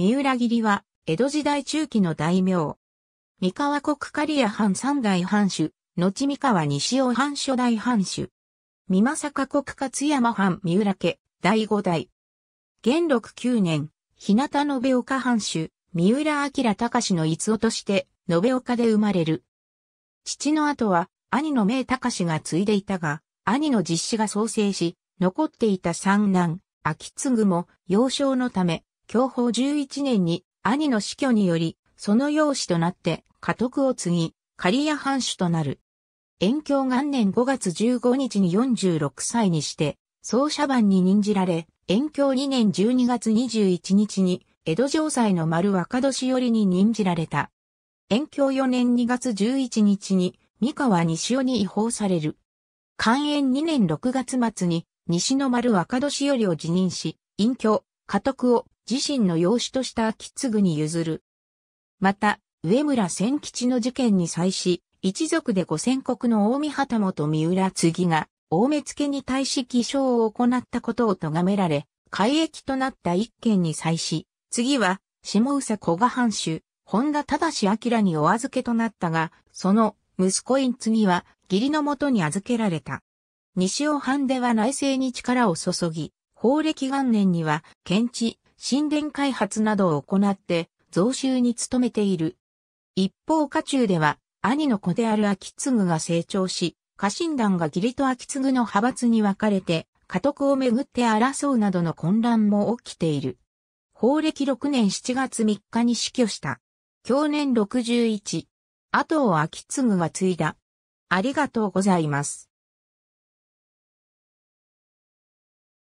三浦切は、江戸時代中期の大名。三河国刈谷藩三代藩主、後三河西尾藩初代藩主。三政国勝山藩三浦家、第五代。元禄九年、日向延岡藩主、三浦明隆の逸夫として、延岡で生まれる。父の後は、兄の明隆が継いでいたが、兄の実子が創生し、残っていた三男、秋継も、幼少のため、教法11年に兄の死去により、その養子となって家督を継ぎ、刈谷藩主となる。延教元年5月15日に46歳にして、総社番に任じられ、延教2年12月21日に、江戸城西の丸若年寄りに任じられた。延教4年2月11日に、三河西尾に違法される。寛延2年6月末に、西の丸若年寄りを辞任し、隠居、家督を自身の養子とした秋継に譲る。また、上村千吉の事件に際し、一族で五千国の大見旗本三浦継が、大目付に対し起承を行ったことを咎められ、改役となった一件に際し、次は、下宇佐古賀藩主、本田正明にお預けとなったが、その息子院次は義理のもとに預けられた。西尾藩では内政に力を注ぎ、法暦元年には、検知、神殿開発などを行って増収に努めている。一方家中では兄の子である秋継が成長し、家臣団が義理と秋継の派閥に分かれて、家督をめぐって争うなどの混乱も起きている。法暦6年7月3日に死去した。去年61。後を秋継が継いだ。ありがとうございます。